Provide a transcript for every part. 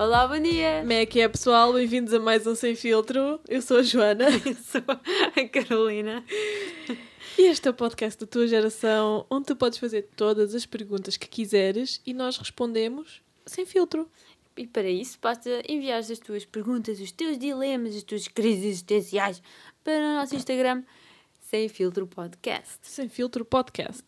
Olá, bom dia! Como é que é, pessoal? Bem-vindos a mais um Sem Filtro. Eu sou a Joana. Eu sou a Carolina. E este é o podcast da tua geração, onde tu podes fazer todas as perguntas que quiseres e nós respondemos sem filtro. E para isso, basta enviar as tuas perguntas, os teus dilemas, as tuas crises existenciais para o nosso Instagram, Sem Filtro Podcast. Sem Filtro Podcast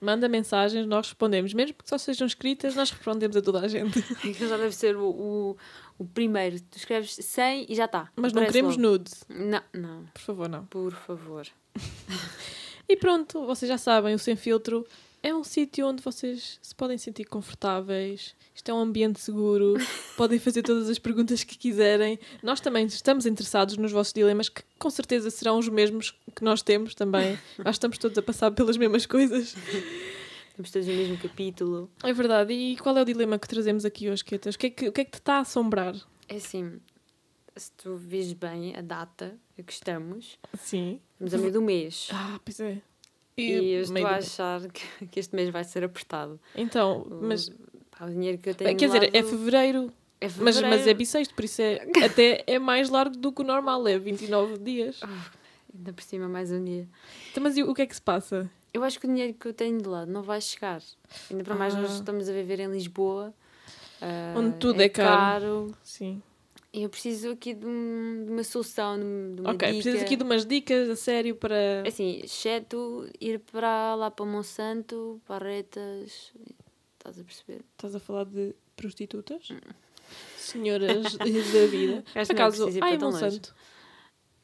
manda mensagens, nós respondemos. Mesmo que só sejam escritas, nós respondemos a toda a gente. então já deve ser o, o, o primeiro. Tu escreves 100 e já está. Mas não queremos logo. nude. Não, não. Por favor, não. Por favor. e pronto, vocês já sabem, o Sem Filtro é um sítio onde vocês se podem sentir confortáveis. Isto é um ambiente seguro. podem fazer todas as perguntas que quiserem. Nós também estamos interessados nos vossos dilemas, que com certeza serão os mesmos que nós temos também. Acho que estamos todos a passar pelas mesmas coisas. Estamos todos no mesmo capítulo. É verdade. E qual é o dilema que trazemos aqui hoje, Ketas? O que é que, o que, é que te está a assombrar? É assim, se tu vês bem a data que estamos, Sim. estamos a meio do mês. Ah, pois é. E, eu estou a achar que, que, este mês vai ser apertado. Então, mas. Pá, o dinheiro que eu tenho. Quer lado... dizer, é fevereiro. É mas, mas é bissexto, por isso é, até é mais largo do que o normal, é 29 dias. Oh, ainda por cima, mais um dia. Então, mas e o que é que se passa? Eu acho que o dinheiro que eu tenho de lado não vai chegar. Ainda para ah. mais, nós ah. estamos a viver em Lisboa, uh, onde tudo é, é caro. caro. Sim. Eu preciso aqui de, um, de uma solução, de, uma Ok, dica. preciso aqui de umas dicas a sério para. Assim, exceto ir para lá para Monsanto, para Retas. Estás a perceber? Estás a falar de prostitutas? Hum. Senhoras da vida. Por acaso, ai, Monsanto.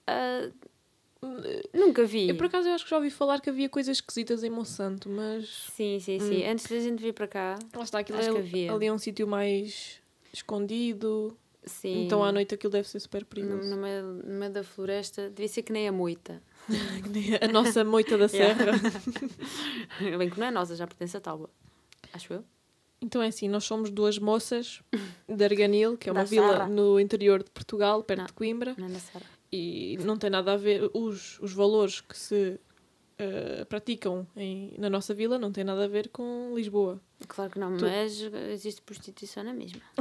Uh, nunca vi. Eu, por acaso, eu acho que já ouvi falar que havia coisas esquisitas em Monsanto, mas. Sim, sim, sim. Hum. Antes da gente vir para cá. Lá está, aquilo acho é que havia. ali é um sítio mais escondido Sim. Então à noite aquilo deve ser super perigoso. No, meio, no meio da floresta, devia ser que nem a moita. a nossa moita da serra. Bem que não é nossa, já pertence a Tauba. Acho eu. Então é assim, nós somos duas moças de Arganil, que é uma da vila no interior de Portugal, perto não, de Coimbra. Não é e não tem nada a ver, os, os valores que se eh, praticam em, na nossa vila não tem nada a ver com Lisboa. Claro que não, tu... mas existe prostituição na mesma.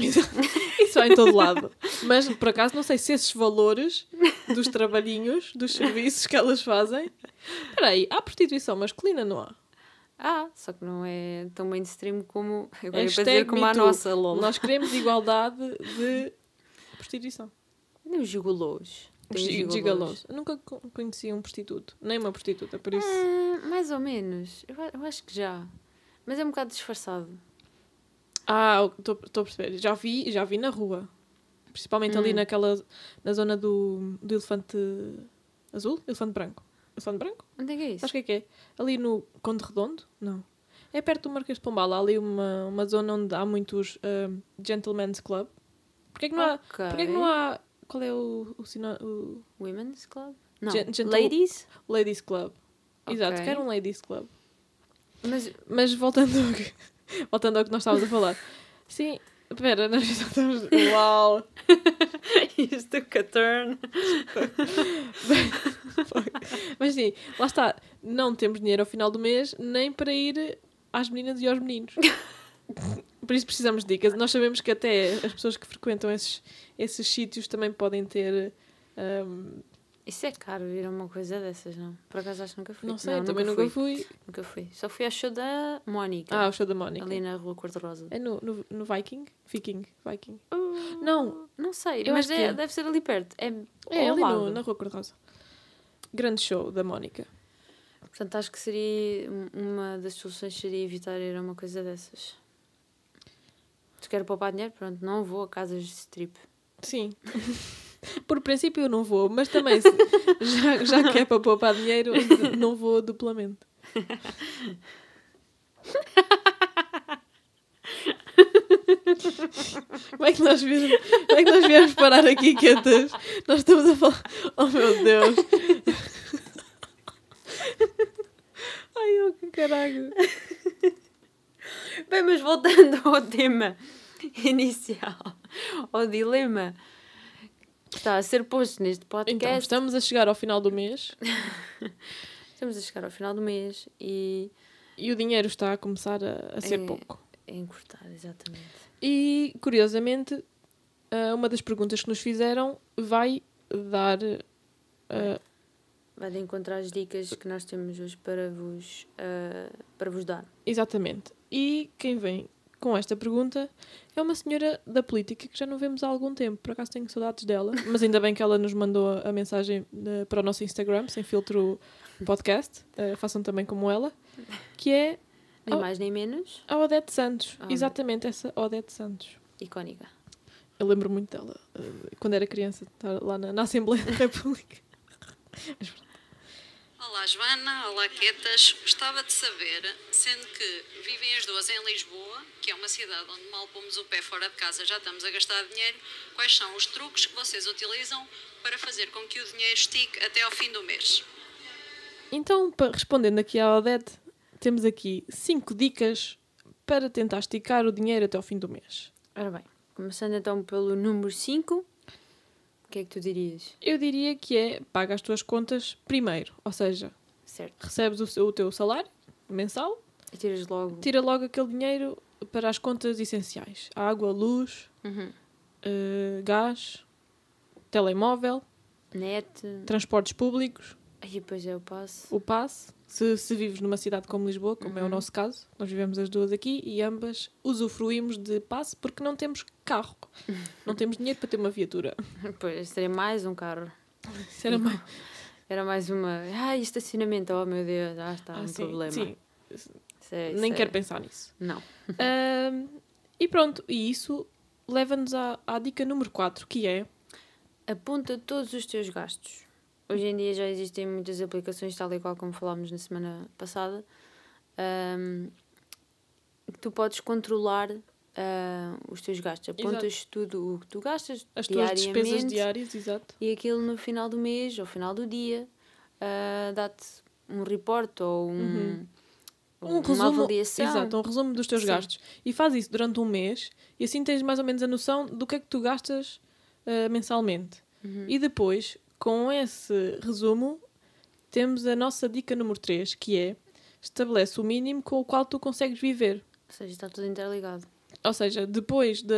Isso há em todo lado. Mas por acaso não sei se esses valores dos trabalhinhos, dos serviços que elas fazem. Espera aí, há prostituição masculina, não há? Ah, só que não é tão mainstream como eu queria dizer como a nossa, Lola Nós queremos igualdade de prostituição. Não, os gigolos. Os gigalos. Eu nunca conheci um prostituto, nem uma prostituta, por isso. Ah, mais ou menos. Eu, eu acho que já. Mas é um bocado disfarçado. Ah, estou a perceber. Já vi, já vi na rua. Principalmente hum. ali naquela. na zona do, do elefante azul? Elefante branco. Elefante branco? Onde é que é isso? Acho que é que é? Ali no Conde Redondo? Não. É perto do Marquês de Pombal. Há ali uma, uma zona onde há muitos uh, ah, Gentlemen's Club. Porquê que não okay. há. Porquê que não há qual é o, o, sino, o... Women's Club? Não. Gentle... Ladies? Ladies Club. Okay. Exato, era um Ladies Club. Mas, mas voltando, ao que, voltando ao que nós estávamos a falar. Sim, Espera, nós já estamos. Uau! Isto took a turn. Mas sim, lá está. Não temos dinheiro ao final do mês nem para ir às meninas e aos meninos por isso precisamos de dicas. Nós sabemos que até as pessoas que frequentam esses, esses sítios também podem ter. Um... Isso é caro vir a uma coisa dessas, não? Por acaso acho que nunca fui. Não sei, não, também nunca, nunca fui. fui. Nunca fui. Só fui ao show da Mónica. Ah, ao show da Mónica. Ali na Rua Cor-de-Rosa. É no, no, no, Viking? Viking. Viking. Uh, não. Não sei, Eu mas é, é. deve ser ali perto. É, é ali no, na Rua Cor-de-Rosa. Grande show da Mónica. Portanto, acho que seria uma das soluções seria evitar ir a uma coisa dessas. Tu queres poupar dinheiro, pronto, não vou a casas de strip. Sim. Por princípio eu não vou, mas também já, já que é para poupar dinheiro, não vou duplamente. Como é que nós viemos, como é que nós viemos parar aqui, quietas? Nós estamos a falar. Oh meu Deus! Ai, oh que caralho! Bem, mas voltando ao tema inicial, ao dilema que está a ser posto neste então, podcast. Então, estamos a chegar ao final do mês. estamos a chegar ao final do mês e. E o dinheiro está a começar a, a ser é, pouco. A é encurtar, exatamente. E, curiosamente, eh, uma das perguntas que nos fizeram vai dar uh, vai de encontrar as dicas que nós temos hoje para vos, uh, para vos dar. Exatamente. E quem vem com esta pergunta é uma senhora da política que já não vemos há algum tempo. Por acaso tenho saudades dela, mas ainda bem que ela nos mandou a mensagem eh, para o nosso Instagram, sem filtro podcast. Uh, façam também como ela, que é. Nem mais nem menos. A Odete Santos. Oh, Exatamente, essa Odete Santos. Icónica. Eu lembro muito dela, uh, quando era criança, lá na, na Assembleia da República. Olá Joana, olá Quetas. Gostava de saber, sendo que vivem as duas em Lisboa, que é uma cidade onde mal pomos o pé fora de casa já estamos a gastar dinheiro, quais são os truques que vocês utilizam para fazer com que o dinheiro estique até ao fim do mês? Então, respondendo aqui à Odete, temos aqui cinco dicas para tentar esticar o dinheiro até ao fim do mês. Ora bem, começando então pelo número 5, o que é que tu dirias? Eu diria que é paga as tuas contas primeiro, ou seja, certo. recebes o, seu, o teu salário mensal e tiras logo. Tira logo aquele dinheiro para as contas essenciais: água, luz, uhum. uh, gás, telemóvel, net, transportes públicos. E depois é o passe. O passe. Se, se vives numa cidade como Lisboa, como uhum. é o uhum. nosso caso, nós vivemos as duas aqui e ambas usufruímos de passe porque não temos carro. não temos dinheiro para ter uma viatura. Pois, seria mais um carro. Era mais... Era mais uma. Ah, estacionamento, oh meu Deus, ah, está ah, um sim, problema. Sim. Sei, é, Nem sei. É. quero pensar nisso. Não. Um, e pronto, e isso leva-nos à, à dica número 4, que é. Aponta todos os teus gastos. Hoje em dia já existem muitas aplicações, tal e qual como falámos na semana passada, um, que tu podes controlar Uh, os teus gastos. Apontas tudo o que tu gastas As tuas despesas diárias, exato. E aquilo no final do mês, ao final do dia, uh, dá-te um report ou um... Uhum. Um uma resumo, avaliação. Exato, um resumo dos teus Sim. gastos. E faz isso durante um mês e assim tens mais ou menos a noção do que é que tu gastas uh, mensalmente. Uhum. E depois, com esse resumo, temos a nossa dica número 3, que é estabelece o mínimo com o qual tu consegues viver. Ou seja, está tudo interligado. Ou seja, depois de,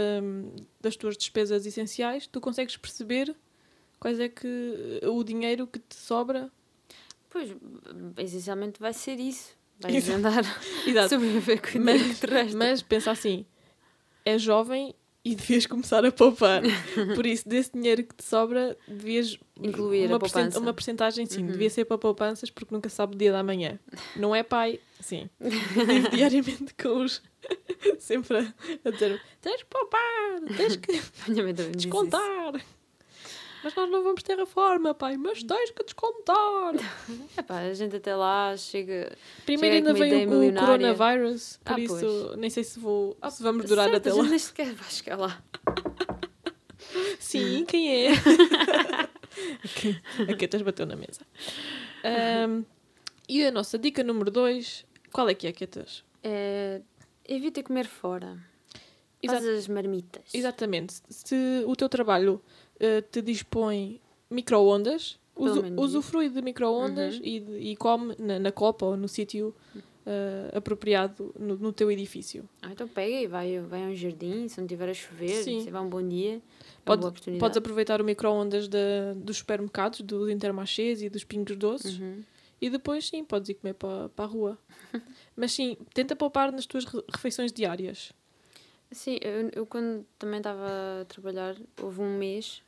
das tuas despesas essenciais, tu consegues perceber quais é que o dinheiro que te sobra. Pois, essencialmente vai ser isso. vai andar sobreviver com o mas, terrestre. Mas pensa assim, é jovem e devias começar a poupar. Por isso, desse dinheiro que te sobra, devias incluir uma, a poupança. uma percentagem, sim, uhum. devia ser para poupanças porque nunca sabe o dia da manhã. Não é pai, sim. Vivo diariamente com os sempre a, a dizer tens que poupar, tens que descontar. Mas nós não vamos ter a forma, pai, mas hum. tens que descontar. É pá, a gente até lá chega. Primeiro chega ainda vem o milionária. coronavírus, por ah, isso pois. nem sei se vou. Ah, se vamos durar certo, até lá. Mas vai chegar lá. Sim, quem é? a Ketas bateu na mesa. Um, e a nossa dica número 2, qual é que é, Ketas? É, evita comer fora. Faz as marmitas. Exatamente. Se o teu trabalho eh, te dispõe micro-ondas, usufrui de micro-ondas uhum. e, e, come na, na copa ou no sítio uh, apropriado no, no, teu edifício. Ah, então pega e vai, vai a um jardim, se não tiver a chover, Sim. se vai um bom dia. É podes aproveitar o micro-ondas dos supermercados, dos intermarchés e dos pingos doces. Uhum. E depois, sim, podes ir comer para, para a rua. Mas sim, tenta poupar nas tuas refeições diárias. Sim, eu, eu quando também estava a trabalhar, houve um mês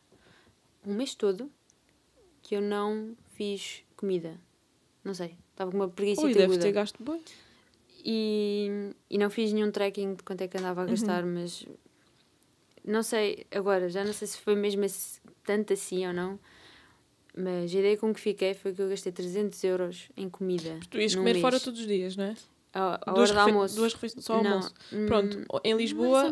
um mês todo que eu não fiz comida. Não sei, estava com uma preguiça Ui, deve ter gasto bem. E, e não fiz nenhum tracking de quanto é que andava a uhum. gastar, uhum. mas não sei agora, já não sei se foi mesmo assim, tanto assim ou não, mas a ideia com que fiquei foi que eu gastei 300 euros em comida. Tu ias comer mês. fora todos os dias, não é? À, à duas hora do almoço. Duas refeições, só não, almoço. Pronto, hum, em Lisboa,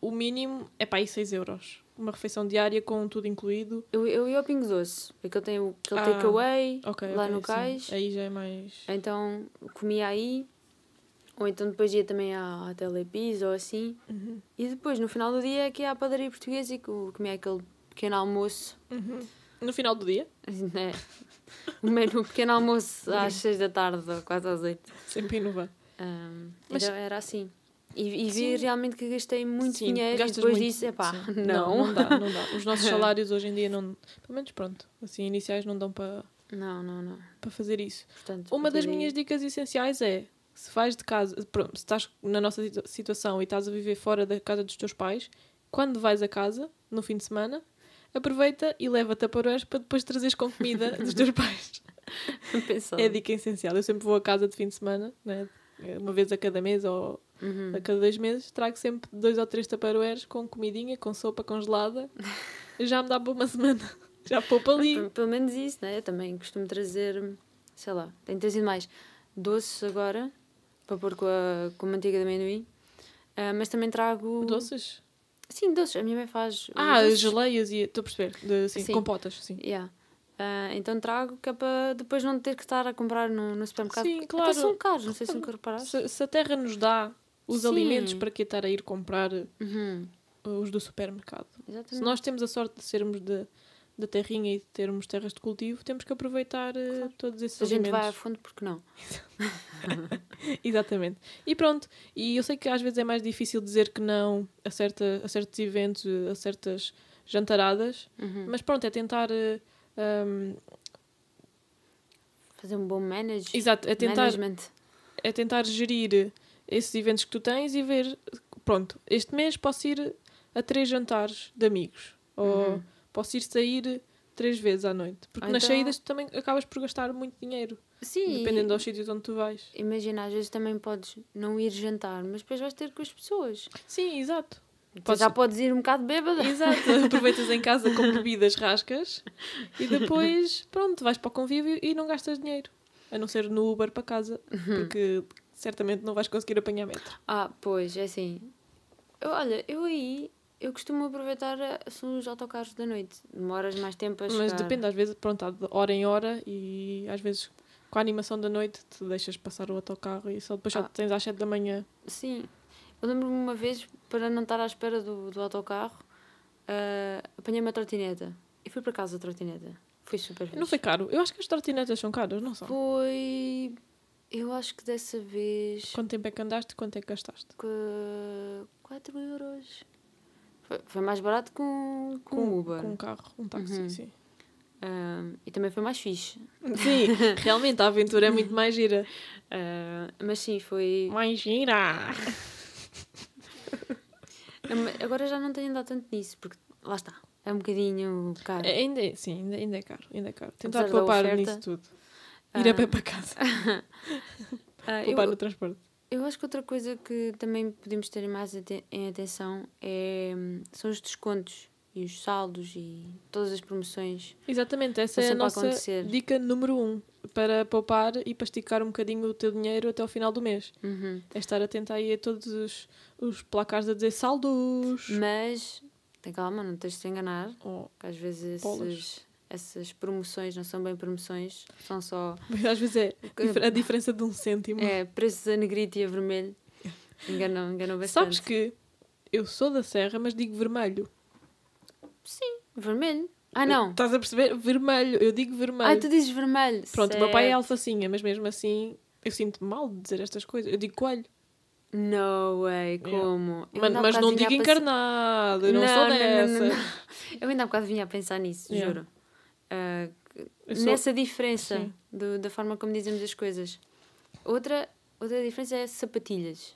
o mínimo é para aí 6 euros uma refeição diária com tudo incluído. Eu, eu ia ao Pingo Doce, aquele tem o ah, takeaway okay, lá okay, no cais. Aí já é mais. Então comia aí, ou então depois ia também à, à Telepis ou assim. Uhum. E depois no final do dia aqui é ia à padaria portuguesa e comia aquele pequeno almoço. Uhum. No final do dia? É. O mesmo pequeno almoço às 6 da tarde, ou quase às 8. Sempre inovar. Um, Mas... era assim. E, e vi realmente que gastei muito Sim, dinheiro e depois muito. disse, epá, não. Não, não dá, não dá. Os nossos salários hoje em dia não, pelo menos pronto, assim, iniciais não dão para... Não, não, não. Para fazer isso. Portanto, Uma das minhas dicas essenciais é, se vais de casa, pronto, se estás na nossa situação e estás a viver fora da casa dos teus pais, quando vais a casa, no fim de semana, aproveita e leva-te a paróis para depois trazeres com comida dos teus pais. É a dica essencial. Eu sempre vou a casa de fim de semana, né? uma vez a cada mês ou Uhum. A cada dois meses trago sempre dois ou três taparoeiros com comidinha, com sopa congelada. Já me dá para uma semana. Já poupa ah, ali. Pelo menos isso, né? Eu também costumo trazer, sei lá, tenho trazido mais doces agora, para pôr com, a, com manteiga de amendoim. Uh, mas também trago. Doces? Sim, doces. A minha mãe faz. Eh, ah, doces. geleias e. Estou a perceber. De, sim, sim. compotas, sim. Yeah. Uh, então trago que é para depois não ter que estar a comprar no, no supermercado. Sim, claro. Até são caros, não sei se nunca reparaste. Se, se, a terra nos dá os Sim. alimentos, para que estar a ir comprar uhum. Uh, os do supermercado? Exatamente. Se nós temos a sorte de sermos de, da terrinha e de termos terras de cultivo, temos que aproveitar uh, claro. todos esses alimentos. A gente vai a fundo porque não. Exatamente. E pronto, e eu sei que às vezes é mais difícil dizer que não a, certa, a certos eventos, a certas jantaradas, uhum. mas pronto, é tentar. Uh, um... Fazer um bom manage... Exato, é tentar, management. É tentar gerir esses eventos que tu tens e ver, pronto, este mês posso ir a três jantares de amigos ou uhum. posso ir sair três vezes à noite. Porque ah, nas então- saídas tu também acabas por gastar muito dinheiro. Sim. Dependendo dos sítios onde tu vais. Imagina, às vezes também podes não ir jantar, mas depois vais ter com as pessoas. Sim, exato. Então podes... Já podes ir um bocado bêbada. Exato. Aproveitas em casa com bebidas rascas e depois, pronto, vais para o convívio e não gastas dinheiro. A não ser no Uber para casa, uhum. porque certamente não vais conseguir apanhar metro. Ah, pois, é assim. Eu, olha, eu aí eu costumo aproveitar eh, são os autocarros da noite. Demoras mais tempo a chegar. Mas depende, às vezes, pronto, há de hora em hora e às vezes com a animação da noite te deixas passar o autocarro e só depois ah. só tens às 7 da manhã. Sim. Eu lembro-me uma vez, para não estar à espera do, do autocarro, uh, apanhei uma trotineta e fui para casa a trotineta. Foi super fixe. Não foi caro. Eu acho que as trotinetas são caras, não são? Foi eu acho que dessa vez. Quanto tempo é que andaste? Quanto é que gastaste? Que... 4 euros. Foi, foi mais barato que um, com, um Uber. Com um carro, um táxi, uhum. sim. e também foi mais fixe. Sim, realmente a aventura é muito mais gira. Uh, mas sim, foi. Mais gira! Agora já não tenho andado tanto nisso, porque lá está. É um bocadinho caro. É, ainda, é, sim, ainda, ainda é caro. Ainda é caro. Tentar poupar nisso tudo. Ir a pé para casa. Uh, ah, Poupar eu, no transporte. Eu acho que outra coisa que também podemos ter mais em atenção é, hum, são os descontos e os saldos e todas as promoções. Exatamente, essa é a nossa dica número um para poupar e para esticar um bocadinho o teu dinheiro até ao final do mês. Uhum. É estar atento aí a todos os, os placares a dizer saldos. Mas, tem calma, não tens de te enganar, oh, às vezes esses, essas promoções não são bem promoções, são só. Mas às vezes é a diferença de um cêntimo. É, preços a negrito e a vermelho. Enganou, enganou bastante. Sabes que eu sou da Serra, mas digo vermelho. Sim, vermelho. Ah, não. Estás a perceber? Vermelho. Eu digo vermelho. Ah, tu dizes vermelho. Pronto, certo. o meu pai é alfacinha, mas mesmo assim eu sinto mal de dizer estas coisas. Eu digo coelho. No way, é. como? Yeah. Mas, mas não digo encarnado, eu não, não sou dessa Não, não, eu ainda há bocado vinha a pensar nisso, yeah. juro. Ah, sou... nessa diferença do, da forma como dizemos as coisas. Outra, outra diferença é sapatilhas.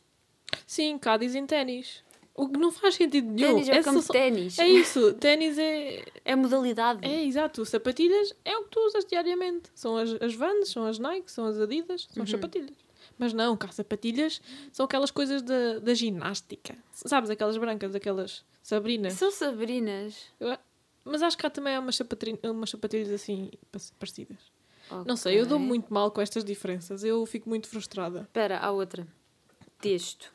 Sim, cá dizem ténis. O que não faz sentido nenhum. Ténis é, como só... ténis. É isso, ténis é... É modalidade. É, exato. Sapatilhas é o que tu usas diariamente. São as, as Vans, são as Nike, são as Adidas, são uhum. as sapatilhas. Mas não, cá sapatilhas são aquelas coisas da, da ginástica. Sabes, aquelas brancas, aquelas Sabrinas. São Sabrinas? Eu... Mas acho que há também umas, sapatilhas, umas sapatilhas assim parecidas. Okay. Não sei, eu dou muito mal com estas diferenças. Eu fico muito frustrada. Espera, há outra. Texto.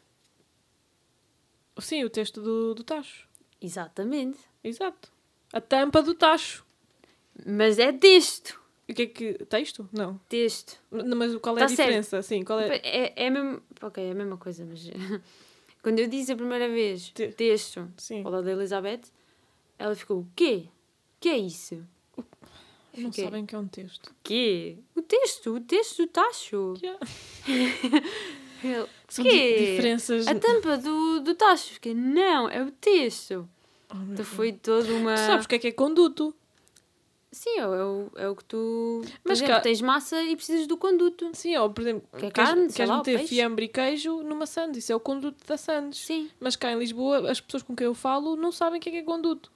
Sim, o texto do, do tacho. Exatamente. Exato. A tampa do tacho. Mas é texto. O que é que. Texto? Não. Texto. mas qual é tá a diferença? Certo. Sim, qual é. É, é mesmo. Ok, é a mesma coisa, mas. Quando eu disse a primeira vez Te... texto, Sim. ou da Elizabeth, ela ficou, o quê? O que é isso? não sabem o que é um texto. O quê? O texto, o texto do tacho. Yeah. É? Ele, São quê? diferenças. A tampa do, do tacho. Fiquei, não, é o texto. Oh, então foi toda uma. Tu sabes o que é que é conduto? Sim, é o, é o é que tu. Mas por exemplo, cá... tens massa e precisas do conduto. Sim, ou por exemplo, que é queres, queres lá, meter fiambre e queijo numa sandes. Isso é o conduto da sandes. Sim. Mas cá em Lisboa, as pessoas com quem eu falo não sabem o que é que é conduto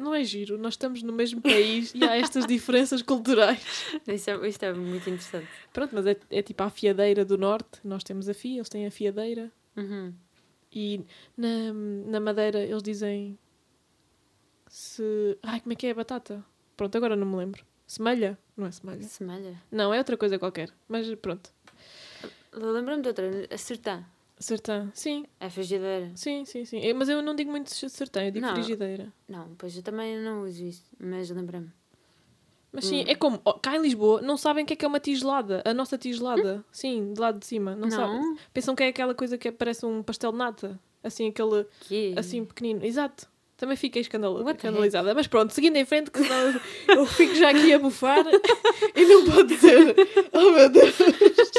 não é giro, nós estamos no mesmo país e há estas diferenças culturais. Isto é, isto é, muito interessante. Pronto, mas é, é tipo a fiadeira do norte, nós temos a fia, eles têm a fiadeira. Uhum. E na, na Madeira eles dizem se. Ai, como é que é a batata? Pronto, agora não me lembro. Semelha? Não é semelha? Semelha. Não, é outra coisa qualquer, mas pronto. Lembro-me de outra, acertar. Sertã, sim. A é frigideira. Sim, sim, sim. Eu, mas eu não digo muito sertã, eu digo não, frigideira. Não, pois eu também não uso isso, mas lembra-me. Mas sim, hum. é como, cá em Lisboa não sabem o que é que é uma tigelada, a nossa tigelada, hum? sim, de lado de cima, não, não, sabem. Pensam que é aquela coisa que é, parece um pastel de nata, assim, aquele, que? assim pequenino, exato. Também fiquei escandal... escandalizada. Mas pronto, seguindo em frente, que senão eu fico já aqui a bufar e não pode dizer. Oh meu Deus!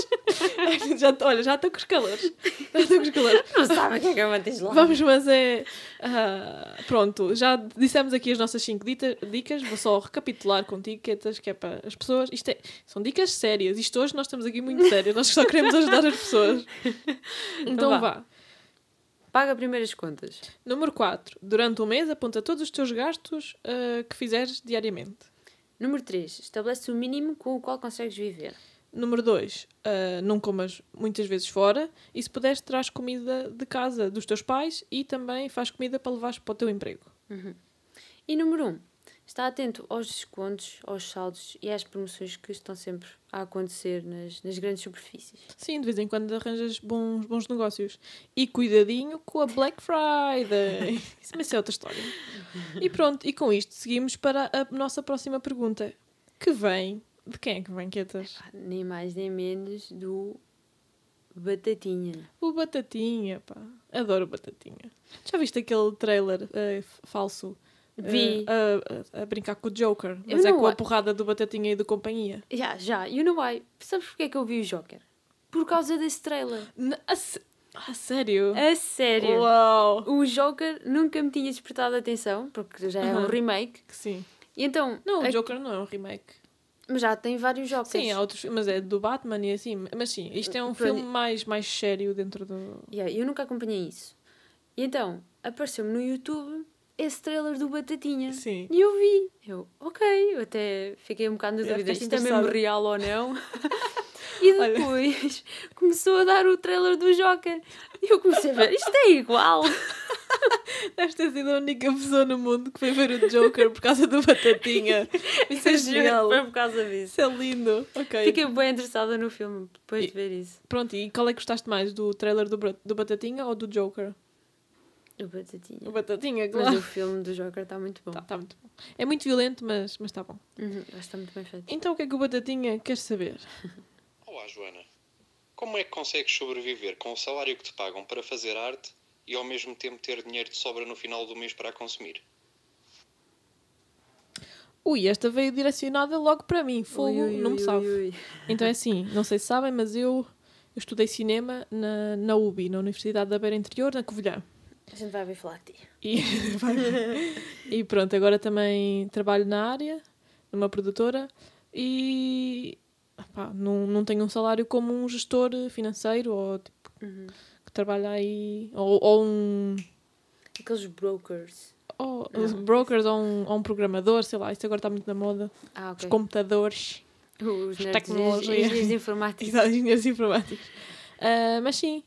já, olha, já estou com os calores. Já estou com os calores. Não sabe o que é que eu mantis lá. Vamos, mas é. Uh, pronto, já dissemos aqui as nossas 5 dicas. Vou só recapitular com etiquetas, que é para as pessoas. Isto é, são dicas sérias. Isto hoje nós estamos aqui muito sérios. Nós só queremos ajudar as pessoas. Então, então vá. vá. Paga primeiro as contas. Número 4. Durante um mês, aponta todos os teus gastos uh, que fizeres diariamente. Número 3. Estabelece o mínimo com o qual consegues viver. Número 2. Uh, ah, não comas muitas vezes fora e, se puderes, traz comida de casa dos teus pais e também faz comida para levares para o teu emprego. Uhum. E número 1. Um, Está atento aos descontos, aos saldos e às promoções que estão sempre a acontecer nas, nas grandes superfícies. Sim, de vez em quando arranjas bons, bons negócios. E cuidadinho com a Black Friday. Isso mas é outra história. E pronto, e com isto seguimos para a nossa próxima pergunta. Que vem... De quem é que vem, Quetas? Nem mais nem menos do Batatinha. O Batatinha, pá. Adoro Batatinha. Já viste aquele trailer uh, falso Vi. Uh, a, a, brincar com o Joker, mas é com a porrada do Batatinha e do Companhia. Já, já. E o why sabes porque é que eu vi o Joker? Por causa desse trailer. Na, a, a, ah, sério? A sério. Uau! O Joker nunca me tinha despertado a atenção, porque já é uhum. um remake. Sim. E então, não, o Joker não é um remake. Mas já tem vários jogos. Sim, há outros, mas é do Batman e assim. Mas sim, isto é um Pronto. filme mais, mais sério dentro do. Yeah, eu nunca acompanhei isso. E então, apareceu-me no YouTube esse trailer do Batatinha. Sim. E eu vi. Eu, ok, eu até fiquei um bocado na dúvida, isto é mesmo real ou não. E depois Olha. começou a dar o trailer do Joker. E eu comecei a ver, isto é igual. Deve ter sido a única pessoa no mundo que foi ver o Joker por causa do Batatinha. Isso é, é genial. Foi por causa disso. Isso é lindo. Okay. Fiquei bem interessada no filme depois e, de ver isso. Pronto, e qual é que gostaste mais? Do trailer do, do Batatinha ou do Joker? O Batatinha. O Batatinha, claro. Mas o filme do Joker está muito bom. Está tá muito bom. É muito violento, mas está bom. Uhum, está muito bem feito. Então o que é que o Batatinha quer saber? Olá, Joana. Como é que consegues sobreviver com o salário que te pagam para fazer arte e ao mesmo tempo ter dinheiro de sobra no final do mês para a consumir? Ui, esta veio direcionada logo para mim. Fogo, ui, ui, não me salve. então é assim, não sei se sabem, mas eu, eu estudei cinema na, na UBI, na Universidade da Beira Interior, na Covilhã. A gente vai ouvir falar de ti. E, e pronto, agora também trabalho na área, numa produtora, e opá, não, não tenho um salário como um gestor financeiro ou tipo, uhum. que trabalha aí, ou, ou um. Aqueles brokers. Ou, os brokers ou um, ou um programador, sei lá, isso agora está muito na moda. Ah, okay. Os computadores, os tecnologias. Os engenheiros informáticos. Exato, engenheiros informáticos. Uh, mas sim,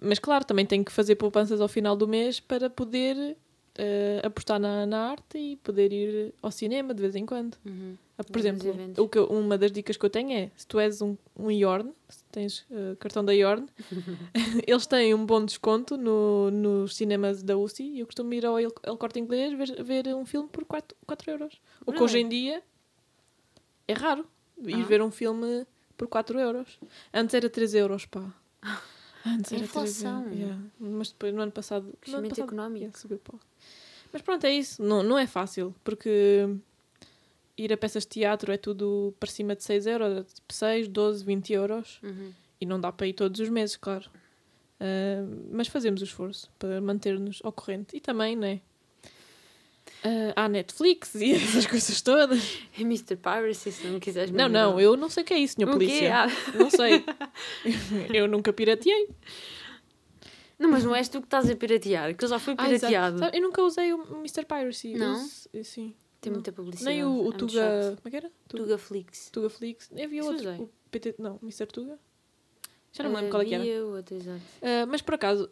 mas claro, também tenho que fazer poupanças ao final do mês para poder uh, apostar na, na, arte e poder ir ao cinema de vez em quando. Uhum. Ah, por exemplo, o que uma das dicas que eu tenho é, se tu és um, um Yorn, se tens uh, cartão da Yorn, eles têm um bom desconto no, nos cinemas da UCI e eu costumo ir ao El, El Corte Inglês ver, ver um filme por 4, 4 euros. O que hoje em dia é raro, ir ah. ver um filme por 4 euros. Antes era 3 euros, pá. Ah, antes é era inflação. 3, yeah. Mas depois, no ano passado... No económico. subiu para... Mas pronto, é isso. Não, não é fácil, porque ir a peças de teatro é tudo para cima de 6 euros. 6, 12, 20 euros. Uhum. E não dá para ir todos os meses, claro. Uh, mas fazemos o esforço para manter-nos ao corrente. E também, não é? uh, à Netflix e essas coisas todas. É Mr. Piracy, se não quiseres Não, não, eu não sei o que é isso, senhor polícia. Ah. Não sei. eu nunca pirateei. Não, mas não és tu que estás a piratear, que eu já fui ah, pirateado. Ah, eu nunca usei o Mr. Piracy. Não? Eu, sim. Tem muita publicidade. Nem o, o Tuga. Como é que era? Tuga, Tuga Flix. Tuga Flix. Havia outro. PT, não, Mr. Tuga. Já não me lembro eh, qual é que era. Outro, exato. Uh, mas por acaso,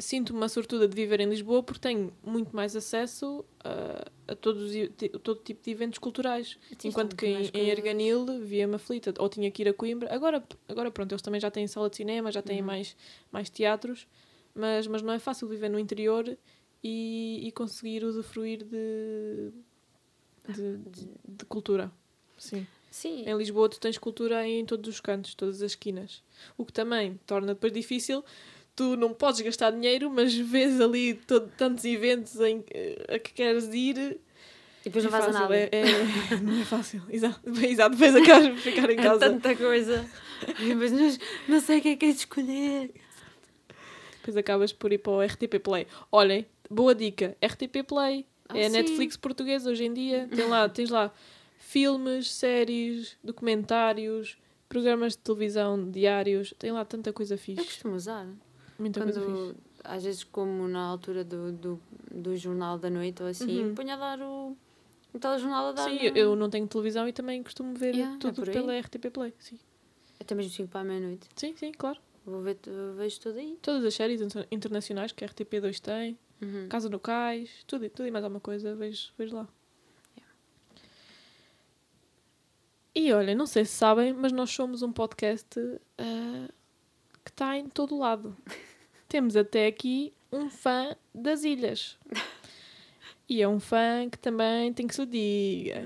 sinto-me uma sortuda de viver em Lisboa porque tenho muito mais acesso a, a todos, todo tipo de eventos culturais. Enquanto que em, em via-me aflita, ou tinha que ir a Coimbra. Agora, agora pronto, eles também já têm sala de cinema, já têm uhum. mais, mais teatros, mas, mas não é fácil viver no interior e, e conseguir usufruir de, de, de, de cultura. Sim. Sim. Em Lisboa tu tens cultura em todos os cantos, todas as esquinas. O que também torna depois difícil tu não podes gastar dinheiro, mas vês ali todo, tantos eventos em, eh, a que queres ir. E depois não faz é nada. É, é, não é fácil, exato. depois acabas por ficar em é casa. É tanta coisa. Mas não, não sei o que é que é de escolher. Depois acabas por ir para o RTP Play. Olhem, boa dica, RTP Play. Ah, é a Netflix portuguesa hoje em dia. Tem lá, tens lá filmes, séries, documentários, programas de televisão diários. Tem lá tanta coisa fixe. Eu costumo usar. Muita Quando, Às vezes, como na altura do, do, do jornal da noite ou assim, uhum. ponho a dar o, o telejornal a dar. Sim, é? eu não tenho televisão e também costumo ver yeah, é tudo é pela RTP Play. Sim. Até mesmo 5 para a meia-noite. Sim, sim, claro. Vou ver, vejo tudo aí. Todas as séries internacionais que a RTP2 tem, uhum. Casa no Cais, tudo, tudo e mais alguma coisa, vejo, vejo lá. E olha, não sei se sabem, mas nós somos um podcast uh, que está em todo lado. temos até aqui um fã das ilhas. E é um fã que também tem que se o diga.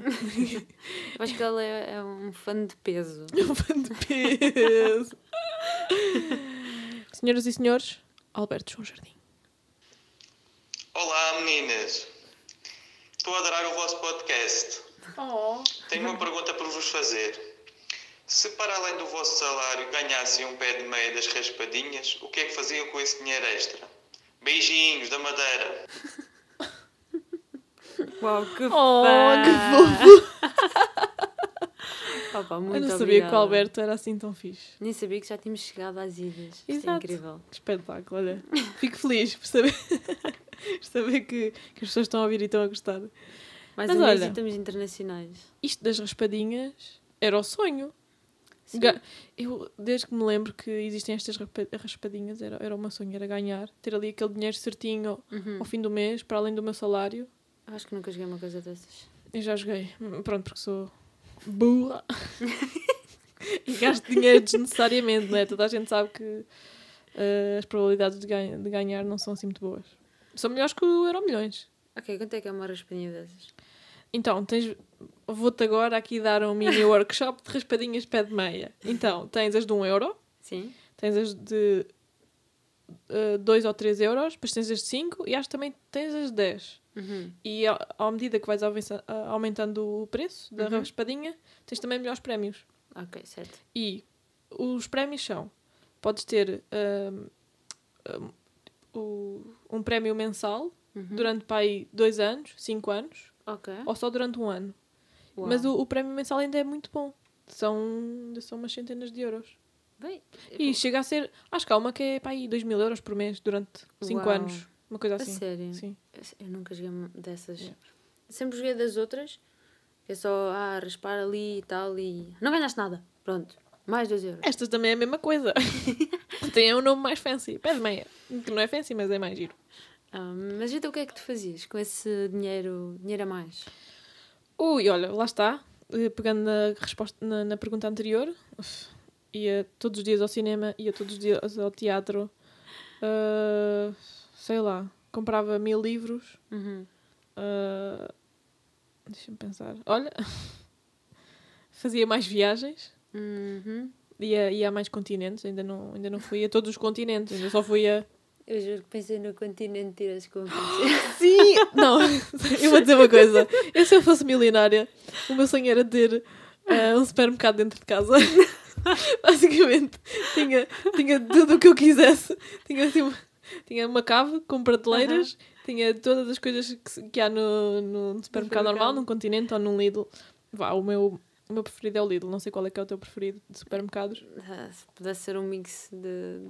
Acho que ele é, é, um fã de peso. É um fã de peso. Senhoras e senhores, Alberto João Jardim. Olá, meninas. Estou a adorar o vosso podcast. Oh. Tenho uma pergunta para vos fazer. Se para além do vosso salário ganhassem um pé de meia das raspadinhas, o que é que faziam com esse dinheiro extra? Beijinhos da Madeira! Uau, que oh, que fofo! Opa, muito Eu não sabia obrigada. que o Alberto era assim tão fixe. Nem sabia que já tínhamos chegado às ilhas. Isto é incrível. Espetáculo, olha. Fico feliz por saber, por saber que, que as pessoas estão a ouvir e estão a gostar. Mais Mas olha, estamos internacionais. Isto das raspadinhas era o sonho eu, desde que me lembro que existem estas raspadinhas, era, era o meu sonho, era ganhar, ter ali aquele dinheiro certinho Uhum. ao fim do mês, para além do meu salário. Acho que nunca joguei uma coisa dessas. Eu já joguei, hum, pronto, porque sou burra e gasto dinheiro desnecessariamente, não é? Toda a gente sabe que eh, as probabilidades de, ganha- de ganhar não são assim muito boas. São melhores que o Euro Milhões. Ok, quanto é que é uma raspadinha dessas? Então, tens vou-te agora aqui dar um mini workshop de raspadinhas pé de meia. Então, tens as de 1 euro. Sim. Tens as de 2 uh, eh, ou 3 euros, depois tens as de 5 e acho que também tens as de 10. Uhum. E à medida que vais aumentando o preço da uhum. raspadinha, tens também melhores prémios. Ok, certo. E os prémios são: podes ter um, um, um prémio mensal uhum. durante para aí 2 anos, 5 anos, okay. ou só durante um ano. Uau. Mas o, o, prémio mensal ainda é muito bom. São, são umas centenas de euros. Bem, e chega a ser. Acho que há uma que é para aí 2 mil euros por mês durante 5 anos. Uma coisa assim. A sério? Sim. Eu nunca joguei dessas. Yeah. É. Sempre joguei das outras. Que é só ah, raspar ali e tal e. Não ganhaste nada. Pronto. Mais 2 euros. Estas também é a mesma coisa. Tem um nome mais fancy. Pé de meia. Que não é fancy, mas é mais giro. Ah, mas então o que é que tu fazias com esse dinheiro, dinheiro a mais? Ui, olha, lá está. Eh, pegando na, resposta, na, na pergunta anterior, uf, ia todos os dias ao cinema, ia todos os dias ao teatro, uh, sei lá, comprava mil livros. Uhum. Uh, Deixa-me pensar. Olha, fazia mais viagens. Uhum. Ia, ia a mais continentes, ainda não, ainda não fui a todos os continentes, ainda só fui a eu juro que pensei no continente de as compras. Sim! Não, eu vou dizer uma coisa. Eu, se eu fosse milionária, o meu sonho era ter uh, um supermercado dentro de casa. Basicamente, tinha, tinha tudo o que eu quisesse. Tinha, assim, tipo, uma, tinha uma cave com prateleiras, uh -huh. tinha todas as coisas que, que há no, no, supermercado no normal, num continente ou num Lidl. Vá, o meu o meu preferido é o Lidl, não sei qual é que é o teu preferido de supermercados. Ah, se pudesse ser um mix de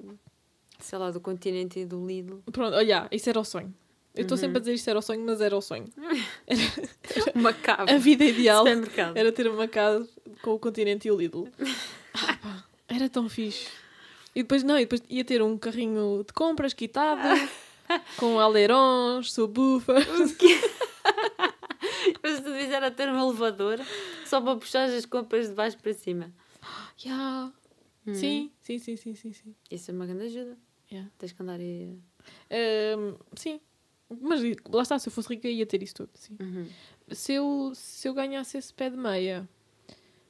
sei lá, do continente e do Lidl. Pronto, olha, isso era o sonho. Eu estou uhum. sempre a uhum. dizer isto era o sonho, mas era o sonho. Era, era uma casa. A vida ideal era ter uma casa com o continente e o Lidl. Ah, pá, era tão fixe. E depois, não, e depois ia ter um carrinho de compras quitado, com alerons, subwoofers. Que... mas tu era ter um elevador só para puxar as compras de baixo para cima. Yeah. Uhum. Sim, sim, sim, sim, sim, sim. Isso é uma grande ajuda. Yeah, tens que andar e. Uh, sim, mas lá está, se eu fosse rica ia ter isso tudo. Sim. Uhum. Se, eu, se eu ganhasse esse pé de meia,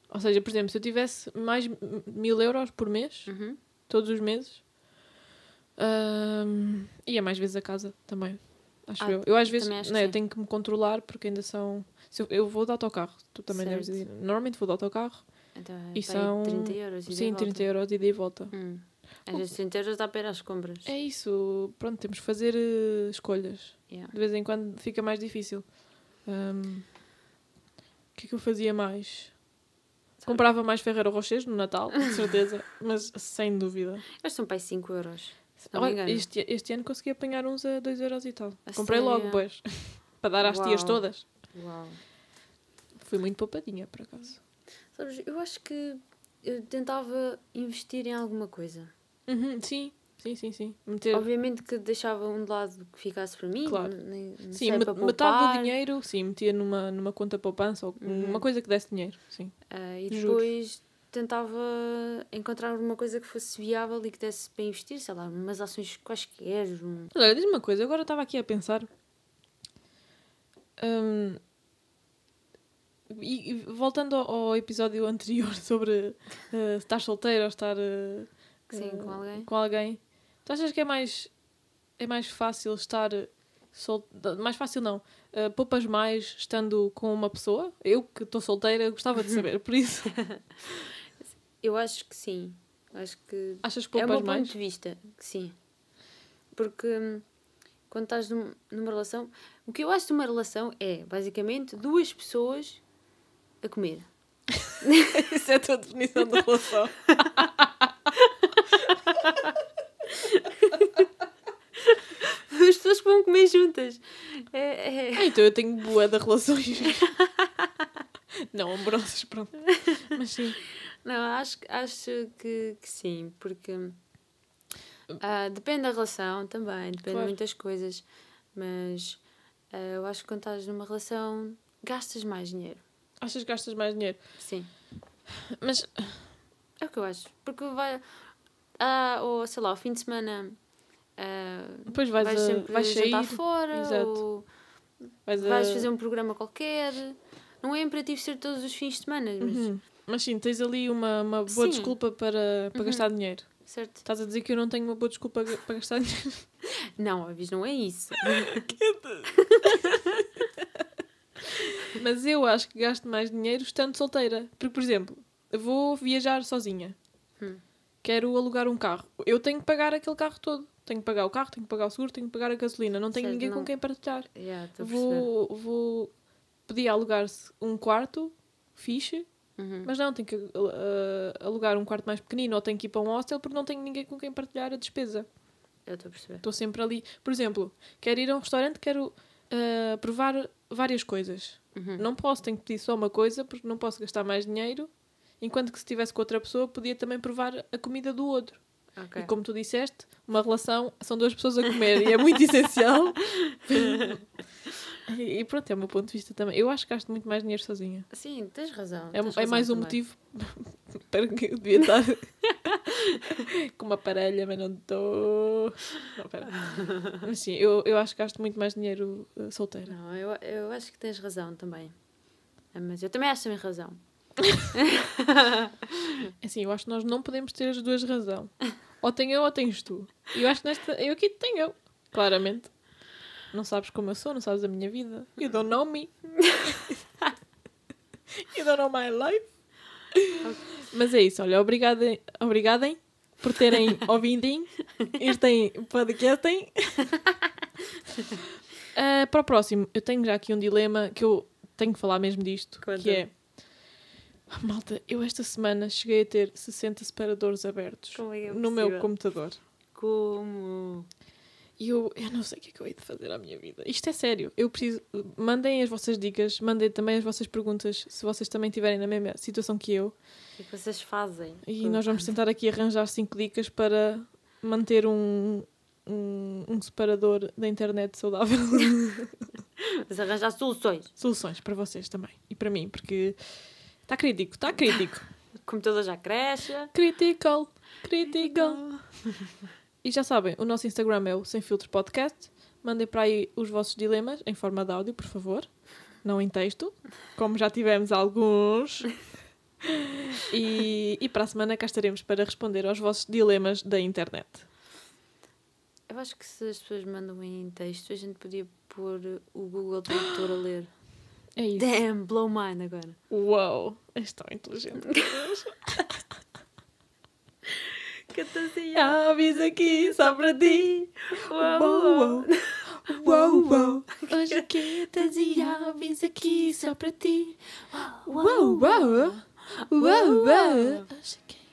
ou seja, por exemplo, se eu tivesse mais mil euros por mês, uhum. todos os meses, ia mais vezes a casa também. Acho ah, eu. Eu às vezes não, né, eu tenho que me controlar porque ainda são. Se eu, eu vou de autocarro, tu também certo. deves Normalmente vou de autocarro então, e são. 30 euros. Sim, 30 volta. euros ida e volta. Hum. A gente se inteira para ir às compras. É isso. Pronto, temos que fazer uh, escolhas. Yeah. De vez em quando fica mais difícil. Um, o que é que eu fazia mais? Sabe? Comprava mais Ferreiro Rochês no Natal, com certeza. mas sem dúvida. Eles são para 5 euros. Olha, este, este ano consegui apanhar uns a 2 euros e tal. A Comprei sério? logo, pois. para dar às Uau. tias todas. Uau. Fui muito poupadinha, por acaso. Sabes, eu acho que eu tentava investir em alguma coisa. Uhum, sim, sim, sim, sim. Meter... Obviamente que deixava um de lado que ficasse para mim. Claro. Nem, nem sim, met metade do dinheiro, sim, metia numa, numa conta poupança ou uhum. uma coisa que desse dinheiro, sim. Uh, e depois tentava encontrar alguma coisa que fosse viável e que desse para investir, sei lá, umas ações quaisquer. Um... olha, diz-me uma coisa, agora estava aqui a pensar. Um, e, e, voltando ao, ao, episódio anterior sobre uh, estar solteiro ou estar uh, Sim, com eh, alguém. Com alguém. Tu achas que é mais, é mais fácil estar sol... mais fácil não. Uh, poupas mais estando com uma pessoa? Eu que estou solteira gostava de saber, por isso. Eu acho que sim. Acho que. Achas que é poupas mais? É ponto de vista, que sim. Porque hum, quando estás num, numa relação. O que eu acho de uma relação é, basicamente, duas pessoas a comer. isso é a tua definição de relação. vão comer juntas. É, é... Ah, então eu tenho boa de relações. não amorosas, pronto. Mas sim. Não, acho, acho que, que sim, porque uh, depende da relação também, depende claro. de muitas coisas, mas uh, eu acho que quando estás numa relação gastas mais dinheiro. Achas que gastas mais dinheiro? Sim. Mas. É o que eu acho. Porque vai. Ah, ou sei lá, o fim de semana ah, Depois vais, vais a, sempre vais sair. fora, Exato. Vais, vais a... fazer um programa qualquer. Não é imperativo ser todos os fins de semana, mas... Uhum. Mas sim, tens ali uma, uma boa sim. desculpa para, para uhum. gastar dinheiro. Certo. Estás a dizer que eu não tenho uma boa desculpa para gastar dinheiro? Não, Avis, não é isso. mas eu acho que gasto mais dinheiro estando solteira. Porque, por exemplo, vou viajar sozinha quero alugar um carro. Eu tenho que pagar aquele carro todo. Tenho que pagar o carro, tenho que pagar o seguro, tenho que pagar a gasolina. Não tenho certo, ninguém não. com quem partilhar. Yeah, vou, vou pedir alugar-se um quarto fixe, uhum. mas não, tenho que uh, uh, alugar um quarto mais pequenino ou tenho que ir para um hostel porque não tenho ninguém com quem partilhar a despesa. Eu estou a perceber. Estou sempre ali. Por exemplo, quero ir a um restaurante, quero uh, provar várias coisas. Uhum. Não posso, tenho que pedir só uma coisa porque não posso gastar mais dinheiro Enquanto que se estivesse com outra pessoa, podia também provar a comida do outro. Okay. E como tu disseste, uma relação são duas pessoas a comer e é muito essencial. e, pronto, é o meu ponto de vista também. Eu acho que gasto muito mais dinheiro sozinha. Sim, tens razão. É, tens é razão mais um também. motivo para que eu devia estar com uma parelha, mas não estou. Mas sim, eu, eu acho que gasto muito mais dinheiro eh, solteira. Não, eu, eu acho que tens razão também. Ah, mas eu também acho também razão. É assim, eu acho que nós não podemos ter as duas razão. Ou tenho eu ou tens tu. E eu acho que nesta. Eu aqui tenho eu, claramente. Não sabes como eu sou, não sabes a minha vida. You don't know me. you don't know my life. Mas é isso, olha, obrigada, obrigadem por terem ouvido este podcast. uh, eh, para o próximo, eu tenho já aqui um dilema que eu tenho que falar mesmo disto, Quando? que é ah, malta, eu esta semana cheguei a ter 60 separadores abertos é, é no meu computador. Como? E eu, eu não sei o que é que eu hei de fazer à minha vida. Isto é sério. Eu preciso. Mandem as vossas dicas, mandem também as vossas perguntas, se vocês também estiverem na mesma situação que eu. O que é vocês fazem? E nós vamos tentar aqui arranjar cinco dicas para manter um, um, um separador da internet saudável. Mas arranjar soluções. Soluções para vocês também. E para mim, porque Está crítico, está crítico. O computador já cresce. Critical, critical. e já sabem, o nosso Instagram é o Sem Filtro Podcast. Mandem para aí os vossos dilemas em forma de áudio, por favor. Não em texto, como já tivemos alguns. E, e para a semana cá estaremos para responder aos vossos dilemas da internet. Eu acho que se as pessoas mandam em texto, a gente podia pôr o Google Tradutor a ler. É isso. Damn, blow mine agora. Uou, és tão inteligente. Ah, Avisa aqui só para ti. Uou, uou, uou. Hoje Catanzinha, vim aqui só para ti. Uou, uou, uou, uou. Hoje é